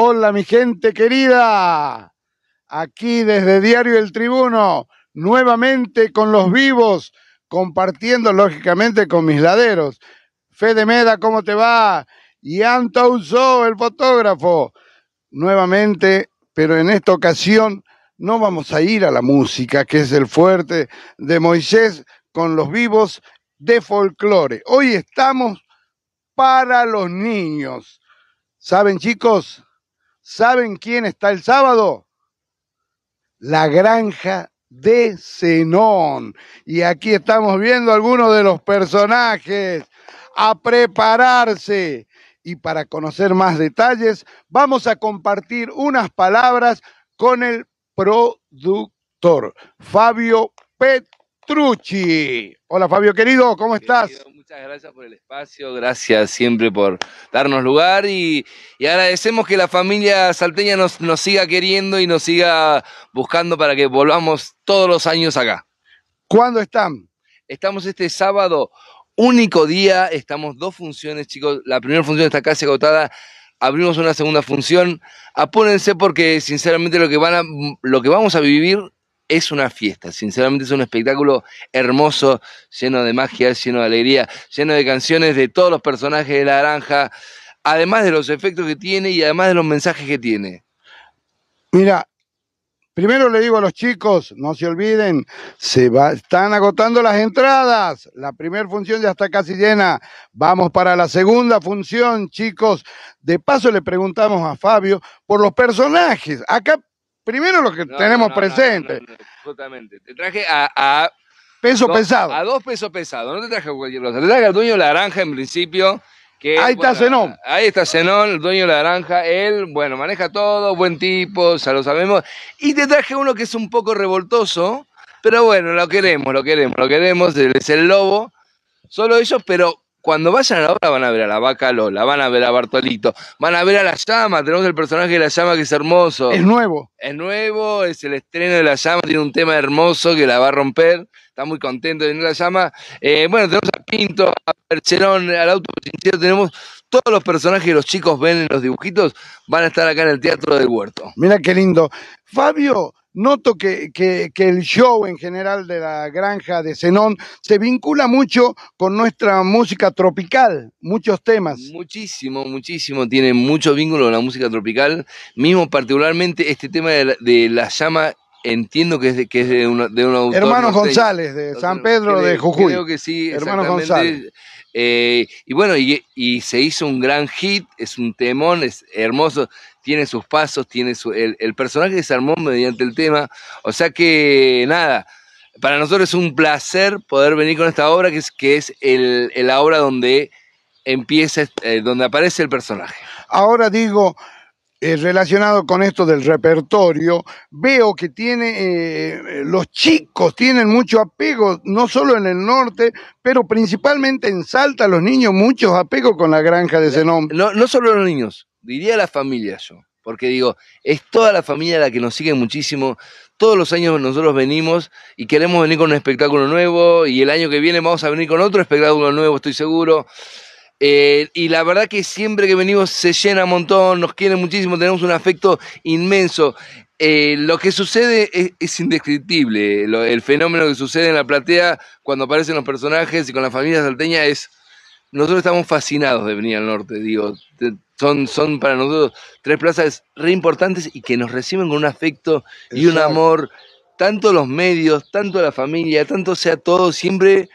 Hola mi gente querida, aquí desde Diario El Tribuno, nuevamente con los vivos, compartiendo lógicamente con mis laderos. Fede Meda, ¿cómo te va? Y Anto Uso, el fotógrafo. Nuevamente, pero en esta ocasión no vamos a ir a la música, que es el fuerte de Moisés con los vivos de folclore. Hoy estamos para los niños. ¿Saben chicos? ¿Saben quién está el sábado? La granja de Zenón. Y aquí estamos viendo algunos de los personajes a prepararse. Y para conocer más detalles, vamos a compartir unas palabras con el productor, Fabio Petrucci. Hola Fabio, querido, ¿cómo estás? Muchas gracias por el espacio, gracias siempre por darnos lugar y, agradecemos que la familia salteña nos, nos siga queriendo y nos siga buscando para que volvamos todos los años acá. ¿Cuándo están? Estamos este sábado, único día, estamos dos funciones, chicos. La primera función está casi agotada abrimos una segunda función. Apúrense porque sinceramente lo que van a, lo que vamos a vivir es una fiesta, sinceramente es un espectáculo hermoso, lleno de magia, lleno de alegría, lleno de canciones de todos los personajes de la Naranja, además de los efectos que tiene y además de los mensajes que tiene. Mira, primero le digo a los chicos, no se olviden, se están agotando las entradas. La primera función ya está casi llena. Vamos para la segunda función, chicos. De paso le preguntamos a Fabio por los personajes. Acá Primero lo que tenemos presente. Justamente. Te traje a, peso pesado. A dos pesos pesados. No te traje a cualquier cosa. Te traje al dueño de la granja en principio. ahí está Zenón. Ahí está Zenón, el dueño de la granja. Él, bueno, maneja todo, buen tipo, ya lo sabemos. Y te traje uno que es un poco revoltoso, pero bueno, lo queremos, lo queremos, lo queremos. es el lobo. Solo ellos, pero cuando vayan a la obra van a ver a la vaca Lola, van a ver a Bartolito, van a ver a la llama, tenemos el personaje de la llama que es hermoso. Es nuevo. Es nuevo, es el estreno de la llama, tiene un tema hermoso que la va a romper, está muy contento de tener la llama. Eh, bueno, tenemos a Pinto, a Percherón, al auto tenemos todos los personajes que los chicos ven en los dibujitos, van a estar acá en el Teatro del Huerto. Mira qué lindo. Fabio, noto que, el show en general de la granja de Zenón se vincula mucho con nuestra música tropical, muchos temas. Muchísimo, muchísimo, tiene mucho vínculo con la música tropical, mismo particularmente este tema de la, de la llama. Entiendo que es de, que de, una, de un autor. Hermano González, de San Pedro de Jujuy. Creo que sí. Hermano González. Eh, y bueno, y, y, se hizo un gran hit, es un temón, es hermoso tiene sus pasos, tiene el, personaje de armó mediante el tema. O sea que nada, para nosotros es un placer poder venir con esta obra que es, que es el, la obra donde empieza, eh, donde aparece el personaje. Ahora digo, eh, relacionado con esto del repertorio, veo que tiene, eh, los chicos tienen mucho apego, no solo en el norte, pero principalmente en Salta, los niños, muchos apegos con la granja de ese nombre. no solo los niños, diría la familia yo, porque digo, es toda la familia la que nos sigue muchísimo. Todos los años nosotros venimos y queremos venir con un espectáculo nuevo y el año que viene vamos a venir con otro espectáculo nuevo, estoy seguro. Eh, y la verdad que siempre que venimos se llena un montón, nos quieren muchísimo, tenemos un afecto inmenso. Eh, lo que sucede es, indescriptible. el fenómeno que sucede en la platea cuando aparecen los personajes y con la familia salteña es. Nosotros estamos fascinados de venir al norte, digo son, son para nosotros tres plazas re importantes y que nos reciben con un afecto y un amor, tanto los medios, tanto la familia, tanto sea todo, siempre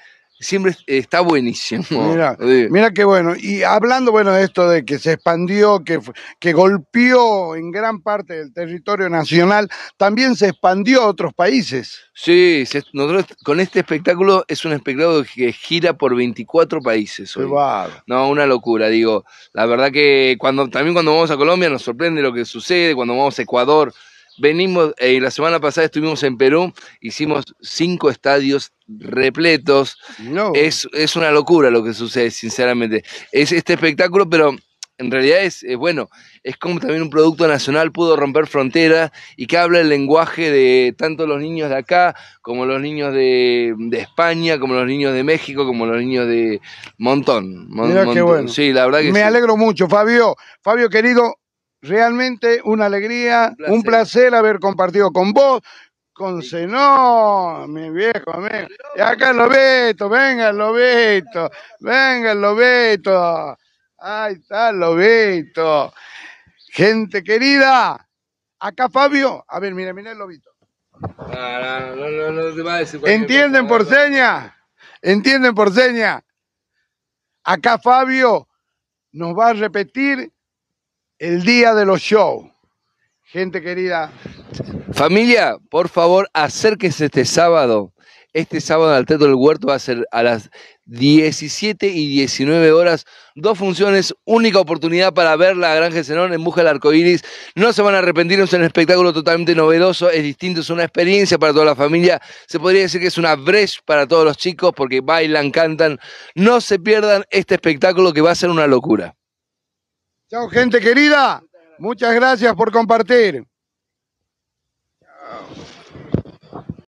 siempre está buenísimo. Mira, mira qué bueno. Y hablando, bueno, de esto de que se expandió, que, que golpeó en gran parte del territorio nacional, también se expandió a otros países. Sí, nosotros con este espectáculo es un espectáculo que gira por 24 países. No, una locura, digo. La verdad que cuando también cuando vamos a Colombia nos sorprende lo que sucede, cuando vamos a Ecuador Venimos, eh, la semana pasada estuvimos en Perú, hicimos cinco estadios repletos. Es, una locura lo que sucede, sinceramente. Es este espectáculo, pero en realidad es, bueno, es como también un producto nacional pudo romper fronteras y que habla el lenguaje de tanto los niños de acá, como los niños de, España, como los niños de México, como los niños de montón. Sí, la verdad que Me alegro mucho, Fabio. Fabio, querido, realmente una alegría, un placer, haber compartido con vos, con seno, mi viejo amigo. Y acá Lobeto, venga Lobeto, venga Lobeto. Ahí está Lobito. Gente querida, acá Fabio, a ver, mira, mira el Lobito. Ah, no, no, no, te va a decir ¿Entienden por seña? ¿Entienden por seña? Acá Fabio nos va a repetir el día de los shows. Gente querida. Familia, por favor, acérquese este sábado. Este sábado al Teatro del Huerto va a ser a las 17 y 19 horas. Dos funciones, única oportunidad para ver la Granja Zenón en busca del arco iris. No se van a arrepentir, es un espectáculo totalmente novedoso, es distinto, es una experiencia para toda la familia. Se podría decir que es una brecha para todos los chicos porque bailan, cantan. No se pierdan este espectáculo que va a ser una locura. Chao, gente querida. Muchas gracias por compartir.